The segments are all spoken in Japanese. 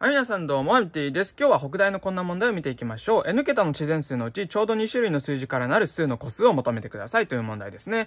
はい、皆さんどうも、ミティです。今日は北大のこんな問題を見ていきましょう。n 桁の自然数のうち、ちょうど2種類の数字からなる数の個数を求めてくださいという問題ですね。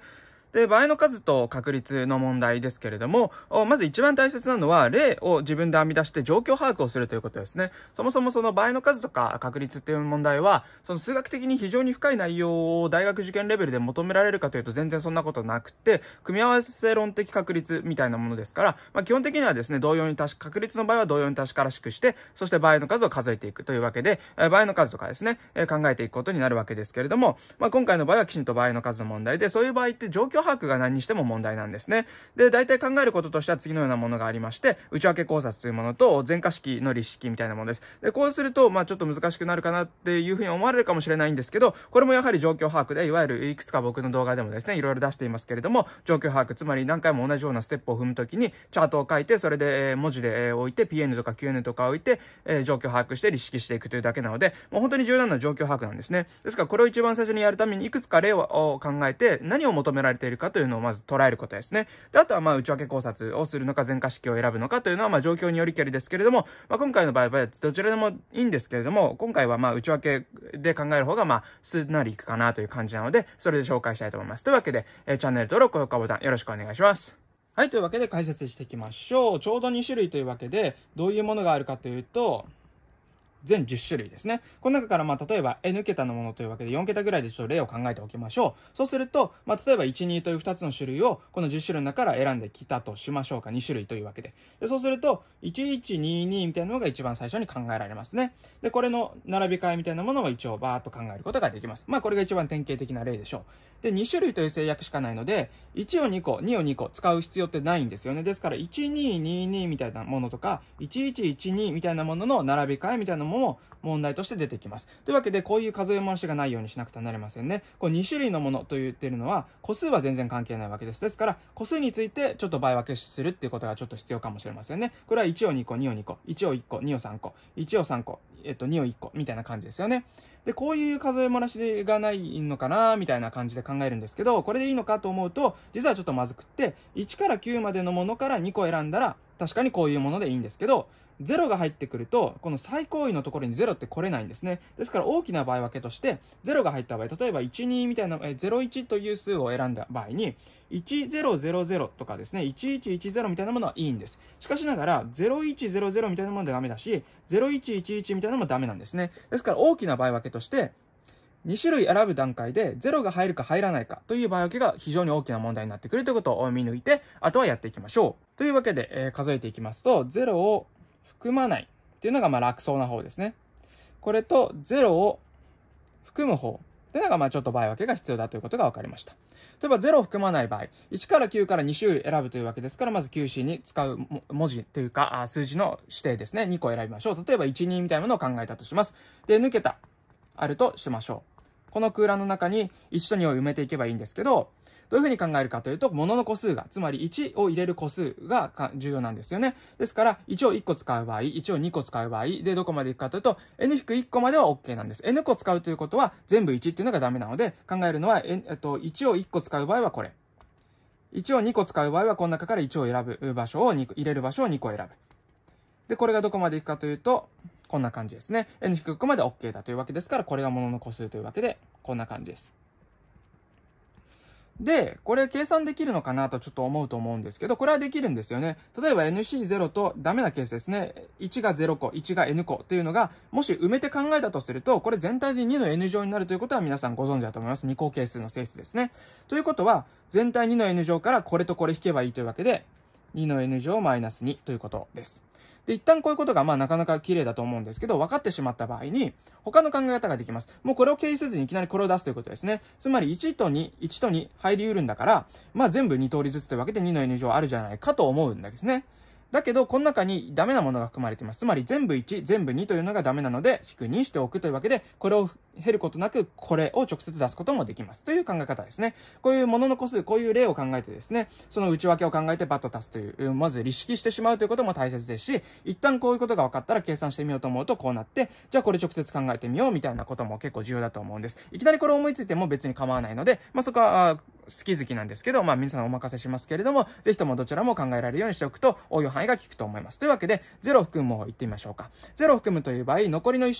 で、場合の数と確率の問題ですけれども、まず一番大切なのは、例を自分で編み出して状況把握をするということですね。そもそもその場合の数とか確率っていう問題は、その数学的に非常に深い内容を大学受験レベルで求められるかというと全然そんなことなくて、組み合わせ論的確率みたいなものですから、まあ、基本的にはですね、同様に確、確率の場合は同様に確からしくして、そして場合の数を数えていくというわけで、場合の数とかですね、考えていくことになるわけですけれども、まあ、今回の場合はきちんと場合の数の問題で、そういう場合って状況白が何にしても問題なんですね。で、大体考えることとしては次のようなものがありまして、内訳考察というものと、全化式の立式みたいなものです。で、こうすると、まあちょっと難しくなるかなっていうふうに思われるかもしれないんですけど、これもやはり状況把握で、いわゆるいくつか僕の動画でもですね、いろいろ出していますけれども、状況把握、つまり何回も同じようなステップを踏むときに、チャートを書いて、それで文字で置いて、PN とか QN とか置いて、状況把握して立式していくというだけなので、もう本当に重要なのは状況把握なんですね。ですから、これを一番最初にやるために、いくつか例を考えて、何を求められているるかというのをまず捉えることですね。で、あとはまあ内訳考察をするのか、全化式を選ぶのかというのはまあ状況によりけりですけれども、まあ今回の場合はどちらでもいいんですけれども、今回はまあ内訳で考える方がまあすんなりいくかなという感じなので、それで紹介したいと思います。というわけで、えー、チャンネル登録、高評価ボタンよろしくお願いします。はい、というわけで解説していきましょう。ちょうど2種類というわけで、どういうものがあるかというと、全10種類ですね。この中から、まあ、例えば N 桁のものというわけで4桁ぐらいでちょっと例を考えておきましょう。そうすると、まあ、例えば1、2という2つの種類をこの10種類の中から選んできたとしましょうか。2種類というわけで。でそうすると、1122みたいなのが一番最初に考えられますね。で、これの並び替えみたいなものを一応バーっと考えることができます。まあ、これが一番典型的な例でしょう。で、2種類という制約しかないので、1を2個、2を2個使う必要ってないんですよね。ですから、1222みたいなものとか、1112みたいなものの並び替えみたいなものも問題として出てきます。というわけで、こういう数え回しがないようにしなくてはなりませんね。こう2種類のものと言ってるのは、個数は全然関係ないわけです。ですから、個数についてちょっと倍分けするっていうことがちょっと必要かもしれませんね。これは1を2個、2を2個、1を1個、2を3個、1を3個、えっと、2を1個、みたいな感じですよね。で、こういう数え回しがないのかな、みたいな感じで考えるんですけど、これでいいのかと思うと、実はちょっとまずくって、1から9までのものから2個選んだら、確かにこういうものでいいんですけど、0が入ってくると、この最高位のところに0って来れないんですね。ですから大きな場合分けとして、0が入った場合、例えば1、2みたいな、え01という数を選んだ場合に、1000とかですね、1110みたいなものはいいんです。しかしながら、0100みたいなものでダメだし、0111みたいなのもダメなんですね。ですから大きな場合分けとして、2種類選ぶ段階で0が入るか入らないかという場合分けが非常に大きな問題になってくるということを見抜いて、あとはやっていきましょう。というわけで、えー、数えていきますと、0を含まないっていうのがまあ楽そうな方ですね。これと0を含む方っていうのがまあちょっと場合分けが必要だということが分かりました。例えば0を含まない場合、1から9から2種類選ぶというわけですから、まず 9C に使う文字というか、数字の指定ですね。2個選びましょう。例えば1、2みたいなものを考えたとします。で、抜けた、あるとしましょう。この空欄の中に1と2を埋めていけばいいんですけど、どういうふうに考えるかというと、物の個数が、つまり1を入れる個数が重要なんですよね。ですから、1を1個使う場合、1を2個使う場合、で、どこまでいくかというと、n-1 個までは OK なんです。n 個使うということは、全部1っていうのがダメなので、考えるのは、えっと、1を1個使う場合はこれ。1を2個使う場合は、この中から1を選ぶ場所を2個、入れる場所を2個選ぶ。で、これがどこまでいくかというと、こんな感じですね。n 低くまで OK だというわけですから、これがものの個数というわけで、こんな感じです。で、これ計算できるのかなとちょっと思うと思うんですけど、これはできるんですよね。例えば NC0 とダメなケースですね。1が0個、1が N 個っていうのが、もし埋めて考えたとすると、これ全体で2の N 乗になるということは皆さんご存知だと思います。2項係数の性質ですね。ということは、全体2の N 乗からこれとこれ引けばいいというわけで、2の n 乗マイナス2ということです。で、一旦こういうことが、まあ、なかなか綺麗だと思うんですけど、分かってしまった場合に、他の考え方ができます。もうこれを経由せずにいきなりこれを出すということですね。つまり、1と2、1と2入り得るんだから、まあ、全部2通りずつというわけで2の n 乗あるじゃないかと思うんですね。だけど、この中にダメなものが含まれています。つまり、全部1、全部2というのがダメなので、引く2しておくというわけで、これを減ることなく、これを直接出すこともできます。という考え方ですね。こういうものの個数、こういう例を考えてですね、その内訳を考えてバッと足すという、まず、立式してしまうということも大切ですし、一旦こういうことが分かったら計算してみようと思うと、こうなって、じゃあこれ直接考えてみようみたいなことも結構重要だと思うんです。いきなりこれ思いついても別に構わないので、まあ、そこは、好き好きなんですけど、まあ皆さんお任せしますけれども、ぜひともどちらも考えられるようにしておくと、応用範囲が効くと思います。というわけで、0を含むを言ってみましょうか。0を含むという場合、残りの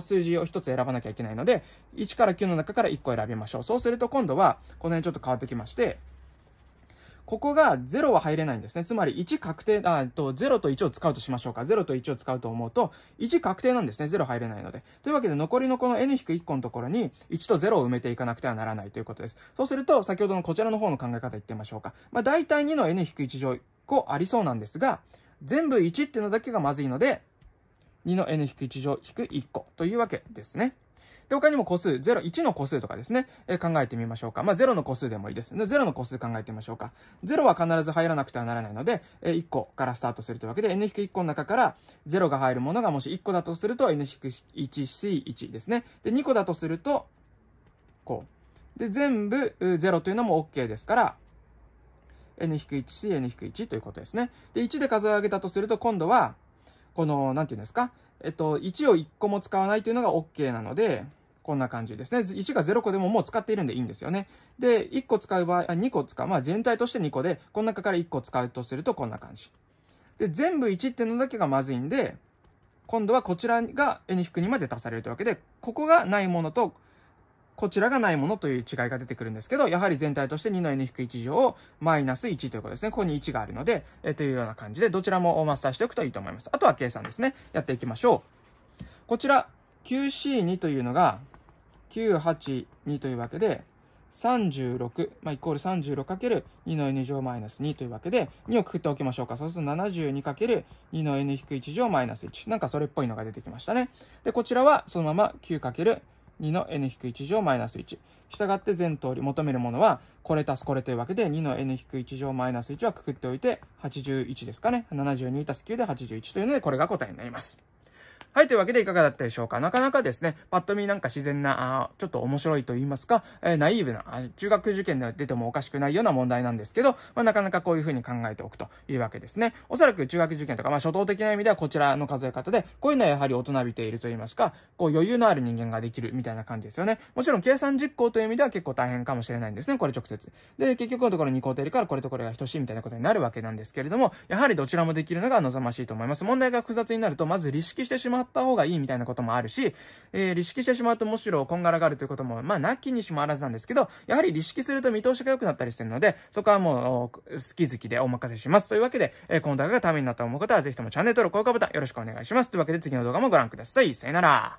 数字を1つ選ばなきゃいけないので、1から9の中から1個選びましょう。そうすると今度は、この辺ちょっと変わってきまして、ここが0は入れないんですね。つまり1確定、あと0と1を使うとしましょうか。0と1を使うと思うと、1確定なんですね。0入れないので。というわけで残りのこの n-1 個のところに1と0を埋めていかなくてはならないということです。そうすると、先ほどのこちらの方の考え方言ってみましょうか。まあ、大体2の n-1 乗個ありそうなんですが、全部1っていうのだけがまずいので、2の n-1 乗 -1 個というわけですね。で、他にも個数、0、1の個数とかですね、え考えてみましょうか。まあ、0の個数でもいいです。で、0の個数考えてみましょうか。0は必ず入らなくてはならないので、え1個からスタートするというわけで、n-1 個の中から0が入るものがもし1個だとすると n-1c1 ですね。で、2個だとすると、こう。で、全部0というのも OK ですから、n-1c n-1 ということですね。で、1で数え上げたとすると、今度は、この、なんていうんですか、えっと、1を1個も使わないというのが OK なので、こんな感じですね。1が0個でももう使っているんでいいんですよね。で、1個使う場合、あ2個使う。まあ全体として2個で、この中から1個使うとするとこんな感じ。で、全部1ってのだけがまずいんで、今度はこちらが N-2 まで足されるというわけで、ここがないものと、こちらがないものという違いが出てくるんですけど、やはり全体として2の n-1 乗マイナス1ということですね。ここに1があるので、えー、というような感じで、どちらもマスターしておくといいと思います。あとは計算ですね。やっていきましょう。こちら、QC2 というのが、982というわけで、36、まあ、イコール 36×2 の n 乗マイナス2というわけで、2をくくっておきましょうか。そうすると 72×2 の n-1 乗マイナス1。なんかそれっぽいのが出てきましたね。で、こちらはそのまま 9× 2の n-1 乗マイナス1。したがって全通り求めるものは、これ足すこれというわけで、2の n-1 乗マイナス1はくくっておいて、81ですかね。72足す9で81というので、これが答えになります。はい、というわけでいかがだったでしょうか。なかなかですね、パッと見なんか自然な、あちょっと面白いと言いますか、えー、ナイーブな、中学受験で出てもおかしくないような問題なんですけど、まあ、なかなかこういうふうに考えておくというわけですね。おそらく中学受験とか、まあ、初等的な意味ではこちらの数え方で、こういうのはやはり大人びていると言いますか、こう余裕のある人間ができるみたいな感じですよね。もちろん計算実行という意味では結構大変かもしれないんですね、これ直接。で、結局のところ2項定理からこれとこれが等しいみたいなことになるわけなんですけれども、やはりどちらもできるのが望ましいと思います。問題が複雑になると、まず離式してしまうった方がいいみたいなこともあるし、えー、利式してしまうとむしろこんがらがるということも、まあ、なきにしもあらずなんですけど、やはり履式すると見通しが良くなったりするので、そこはもう、好き好きでお任せします。というわけで、えー、この動画がためになったと思う方は、ぜひともチャンネル登録、高評価ボタンよろしくお願いします。というわけで、次の動画もご覧ください。さよなら。